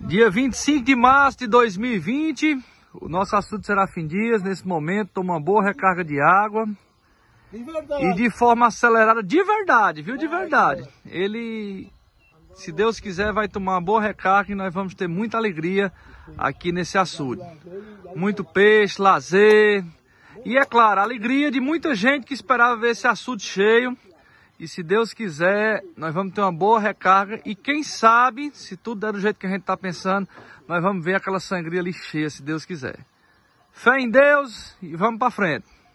Dia 25 de março de 2020, o nosso açude Serafim Dias, nesse momento, toma uma boa recarga de água. De e de forma acelerada, de verdade, viu? De verdade. Ele, se Deus quiser, vai tomar uma boa recarga e nós vamos ter muita alegria aqui nesse açude. Muito peixe, lazer. E é claro, a alegria de muita gente que esperava ver esse açude cheio e se Deus quiser, nós vamos ter uma boa recarga. E quem sabe, se tudo der do jeito que a gente está pensando, nós vamos ver aquela sangria ali cheia, se Deus quiser. Fé em Deus e vamos para frente.